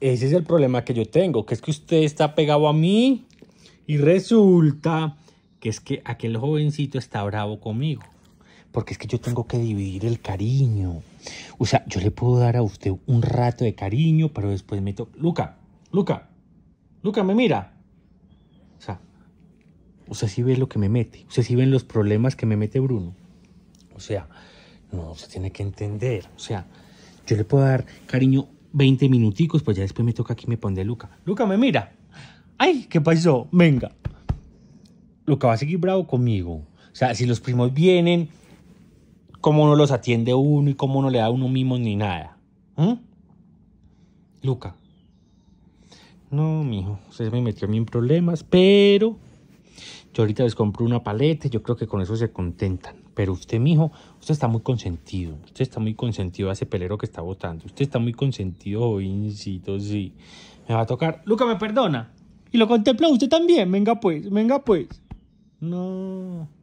Ese es el problema que yo tengo, que es que usted está pegado a mí y resulta que es que aquel jovencito está bravo conmigo. Porque es que yo tengo que dividir el cariño. O sea, yo le puedo dar a usted un rato de cariño, pero después me toca... Luca, Luca, Luca, me mira. O sea, sea, sí ve lo que me mete. sea, sí ven los problemas que me mete Bruno. O sea, no, se tiene que entender. O sea, yo le puedo dar cariño 20 minuticos, pues ya después me toca aquí me pone Luca. Luca me mira. Ay, ¿qué pasó? Venga. Luca va a seguir bravo conmigo. O sea, si los primos vienen, cómo no los atiende uno y cómo no le da uno mismo ni nada. ¿Mm? Luca. No, mijo, usted me metió a mí en problemas, pero yo ahorita les compré una paleta, yo creo que con eso se contentan. Pero usted, mijo, usted está muy consentido. Usted está muy consentido a ese pelero que está votando. Usted está muy consentido, jovencito, sí. Me va a tocar. Luca, me perdona. Y lo contempla usted también. Venga pues, venga pues. No.